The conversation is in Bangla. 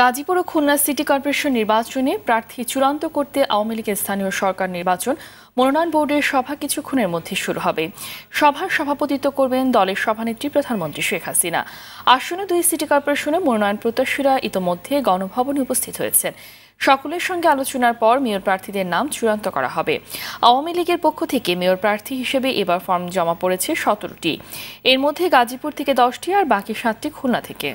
গাজীপুর ও খুলনা সিটি কর্পোরেশন নির্বাচনে প্রার্থী চূড়ান্ত করতে আওয়ামী লীগের স্থানীয় সরকার নির্বাচন মনোনয়ন বোর্ডের সভা কিছুক্ষণের মধ্যে শুরু হবে সভার সভাপতিত্ব করবেন দলের সভানেত্রী প্রধানমন্ত্রী শেখ হাসিনা আসন্ন দুই সিটি কর্পোরেশনে মনোনয়ন প্রত্যাশীরা ইতোমধ্যে গণভবনে উপস্থিত হয়েছেন সকলের সঙ্গে আলোচনার পর মেয়র প্রার্থীদের নাম চূড়ান্ত করা হবে আওয়ামী লীগের পক্ষ থেকে মেয়র প্রার্থী হিসেবে এবার ফর্ম জমা পড়েছে সতেরোটি এর মধ্যে গাজীপুর থেকে দশটি আর বাকি সাতটি খুলনা থেকে